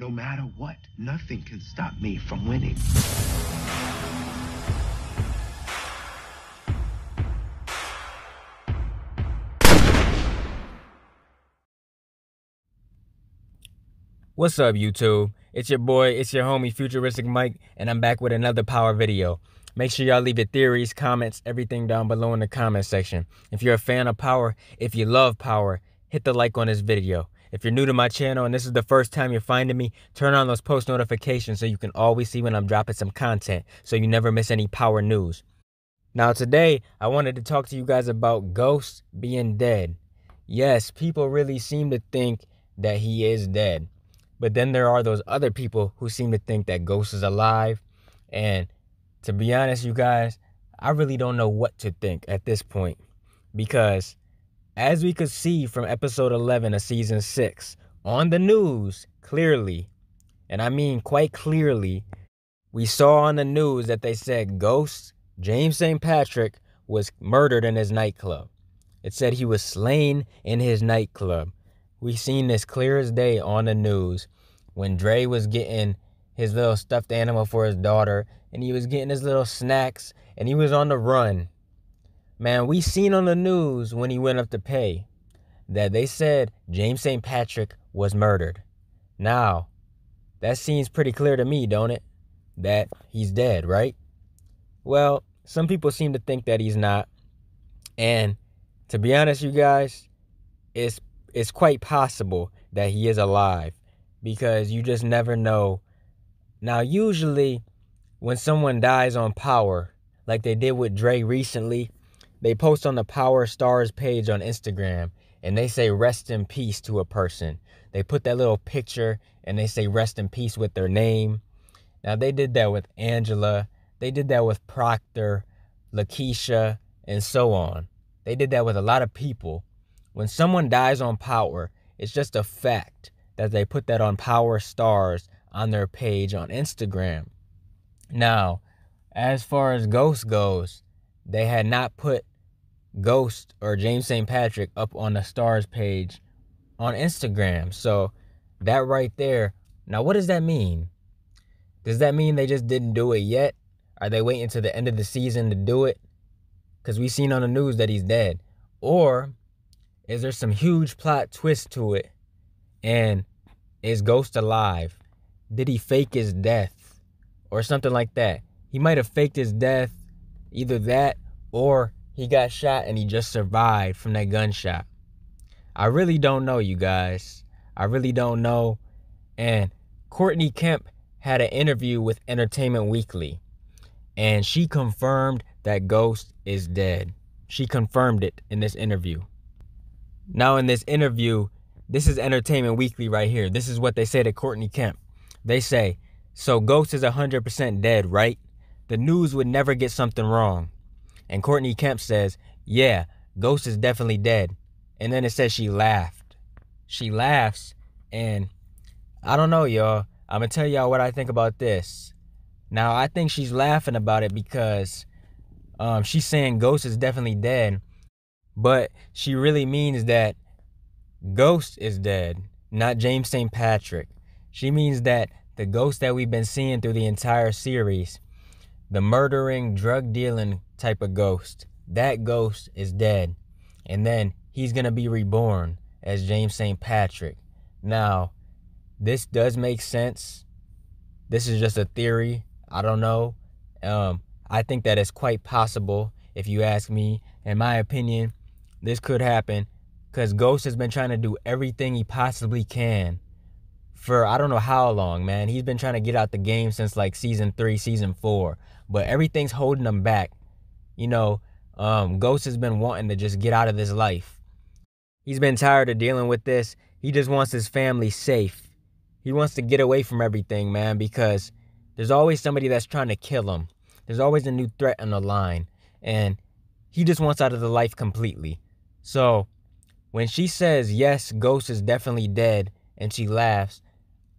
No matter what, nothing can stop me from winning. What's up, YouTube? It's your boy, it's your homie, Futuristic Mike, and I'm back with another power video. Make sure y'all leave your theories, comments, everything down below in the comment section. If you're a fan of power, if you love power, hit the like on this video. If you're new to my channel and this is the first time you're finding me, turn on those post notifications so you can always see when I'm dropping some content so you never miss any power news. Now today, I wanted to talk to you guys about Ghost being dead. Yes, people really seem to think that he is dead. But then there are those other people who seem to think that Ghost is alive. And to be honest, you guys, I really don't know what to think at this point because as we could see from episode 11 of season 6, on the news, clearly, and I mean quite clearly, we saw on the news that they said Ghost James St. Patrick was murdered in his nightclub. It said he was slain in his nightclub. We seen this clear as day on the news when Dre was getting his little stuffed animal for his daughter and he was getting his little snacks and he was on the run. Man, we seen on the news when he went up to pay that they said James St. Patrick was murdered. Now, that seems pretty clear to me, don't it? That he's dead, right? Well, some people seem to think that he's not. And to be honest, you guys, it's it's quite possible that he is alive because you just never know. Now, usually when someone dies on power, like they did with Dre recently, they post on the Power Stars page on Instagram and they say rest in peace to a person. They put that little picture and they say rest in peace with their name. Now they did that with Angela, they did that with Proctor, Lakeisha, and so on. They did that with a lot of people. When someone dies on Power, it's just a fact that they put that on Power Stars on their page on Instagram. Now, as far as Ghost goes, they had not put Ghost or James St. Patrick up on the stars page on Instagram. So that right there. Now, what does that mean? Does that mean they just didn't do it yet? Are they waiting to the end of the season to do it? Because we seen on the news that he's dead. Or is there some huge plot twist to it? And is Ghost alive? Did he fake his death? Or something like that. He might have faked his death, either that or he got shot and he just survived from that gunshot. I really don't know, you guys. I really don't know. And Courtney Kemp had an interview with Entertainment Weekly, and she confirmed that Ghost is dead. She confirmed it in this interview. Now, in this interview, this is Entertainment Weekly right here. This is what they say to Courtney Kemp. They say, So Ghost is 100% dead, right? The news would never get something wrong. And Courtney Kemp says, Yeah, Ghost is definitely dead. And then it says she laughed. She laughs. And I don't know, y'all. I'm going to tell y'all what I think about this. Now, I think she's laughing about it because um, she's saying Ghost is definitely dead. But she really means that Ghost is dead, not James St. Patrick. She means that the ghost that we've been seeing through the entire series the murdering, drug dealing type of ghost. That ghost is dead. And then he's going to be reborn as James St. Patrick. Now, this does make sense. This is just a theory. I don't know. Um, I think that it's quite possible, if you ask me. In my opinion, this could happen because Ghost has been trying to do everything he possibly can for I don't know how long, man. He's been trying to get out the game since like season three, season four, but everything's holding him back. You know, um, Ghost has been wanting to just get out of this life. He's been tired of dealing with this. He just wants his family safe. He wants to get away from everything, man, because there's always somebody that's trying to kill him. There's always a new threat on the line. And he just wants out of the life completely. So when she says, yes, Ghost is definitely dead, and she laughs,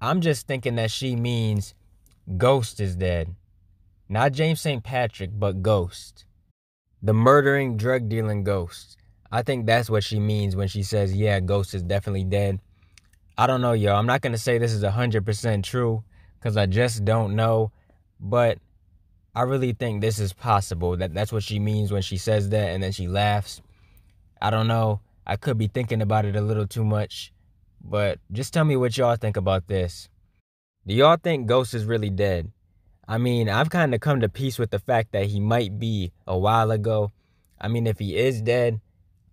I'm just thinking that she means Ghost is dead. Not James St. Patrick, but Ghost. The murdering, drug dealing Ghost. I think that's what she means when she says, yeah, Ghost is definitely dead. I don't know, yo. I'm not going to say this is 100% true because I just don't know. But I really think this is possible. That That's what she means when she says that and then she laughs. I don't know. I could be thinking about it a little too much. But just tell me what y'all think about this. Do y'all think Ghost is really dead? I mean, I've kind of come to peace with the fact that he might be a while ago. I mean, if he is dead,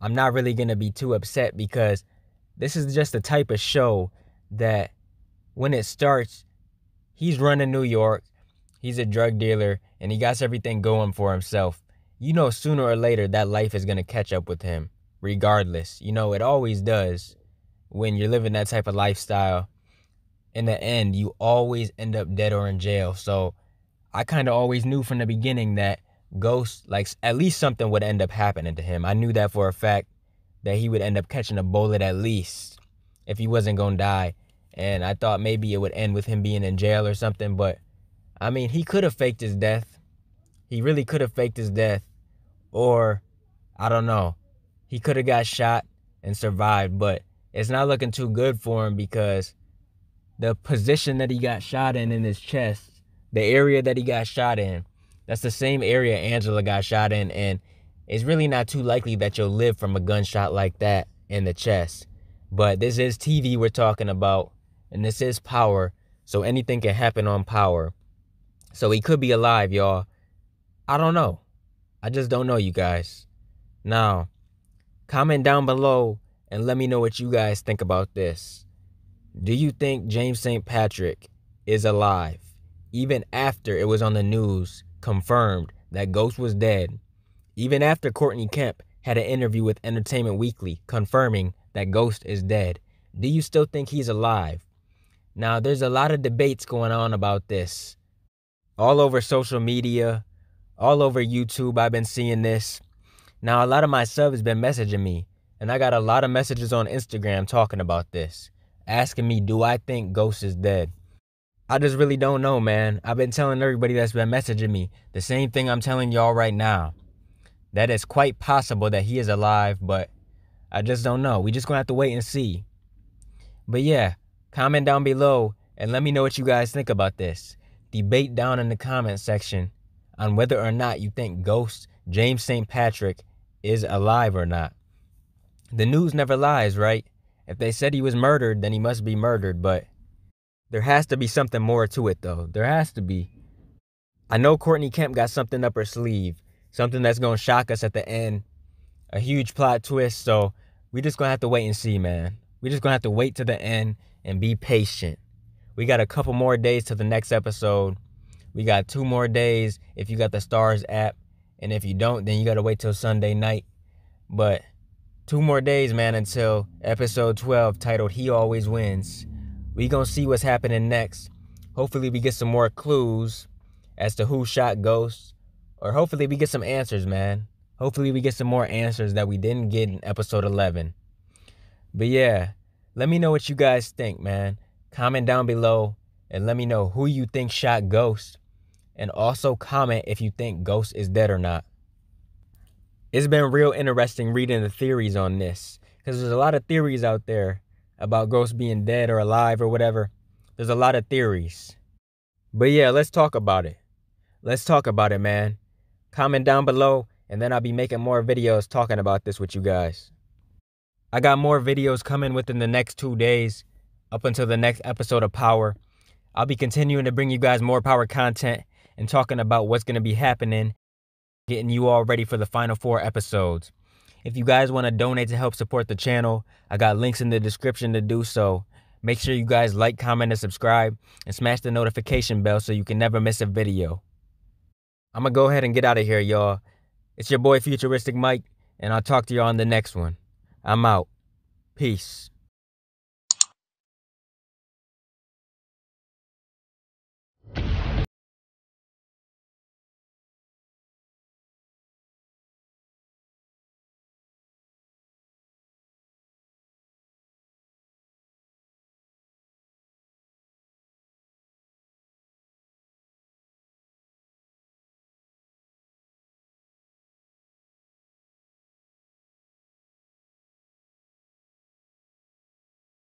I'm not really going to be too upset because this is just the type of show that when it starts, he's running New York, he's a drug dealer, and he got everything going for himself. You know, sooner or later, that life is going to catch up with him, regardless. You know, it always does when you're living that type of lifestyle, in the end, you always end up dead or in jail. So I kind of always knew from the beginning that Ghost, like, at least something would end up happening to him. I knew that for a fact that he would end up catching a bullet at least if he wasn't going to die. And I thought maybe it would end with him being in jail or something. But I mean, he could have faked his death. He really could have faked his death. Or, I don't know, he could have got shot and survived. But it's not looking too good for him because the position that he got shot in in his chest, the area that he got shot in, that's the same area Angela got shot in. And it's really not too likely that you'll live from a gunshot like that in the chest. But this is TV we're talking about, and this is power. So anything can happen on power. So he could be alive, y'all. I don't know. I just don't know, you guys. Now, comment down below and let me know what you guys think about this. Do you think James St. Patrick is alive? Even after it was on the news confirmed that Ghost was dead, even after Courtney Kemp had an interview with Entertainment Weekly confirming that Ghost is dead, do you still think he's alive? Now, there's a lot of debates going on about this. All over social media, all over YouTube, I've been seeing this. Now, a lot of my subs been messaging me and I got a lot of messages on Instagram talking about this, asking me, do I think Ghost is dead? I just really don't know, man. I've been telling everybody that's been messaging me the same thing I'm telling y'all right now. That it's quite possible that he is alive, but I just don't know. We just gonna have to wait and see. But yeah, comment down below and let me know what you guys think about this. Debate down in the comment section on whether or not you think Ghost James St. Patrick is alive or not. The news never lies, right? If they said he was murdered, then he must be murdered, but there has to be something more to it, though. There has to be. I know Courtney Kemp got something up her sleeve, something that's going to shock us at the end, a huge plot twist, so we just going to have to wait and see, man. we just going to have to wait to the end and be patient. We got a couple more days to the next episode. We got two more days if you got the Stars app. And if you don't, then you got to wait till Sunday night. But two more days, man, until episode 12 titled He Always Wins. We gonna see what's happening next. Hopefully we get some more clues as to who shot Ghost. Or hopefully we get some answers, man. Hopefully we get some more answers that we didn't get in episode 11. But yeah, let me know what you guys think, man. Comment down below and let me know who you think shot Ghost. And also comment if you think Ghost is dead or not it's been real interesting reading the theories on this because there's a lot of theories out there about ghosts being dead or alive or whatever. There's a lot of theories. But yeah, let's talk about it. Let's talk about it, man. Comment down below, and then I'll be making more videos talking about this with you guys. I got more videos coming within the next two days up until the next episode of Power. I'll be continuing to bring you guys more Power content and talking about what's going to be happening getting you all ready for the final four episodes. If you guys want to donate to help support the channel, I got links in the description to do so. Make sure you guys like, comment, and subscribe, and smash the notification bell so you can never miss a video. I'm going to go ahead and get out of here, y'all. It's your boy Futuristic Mike, and I'll talk to you on the next one. I'm out. Peace.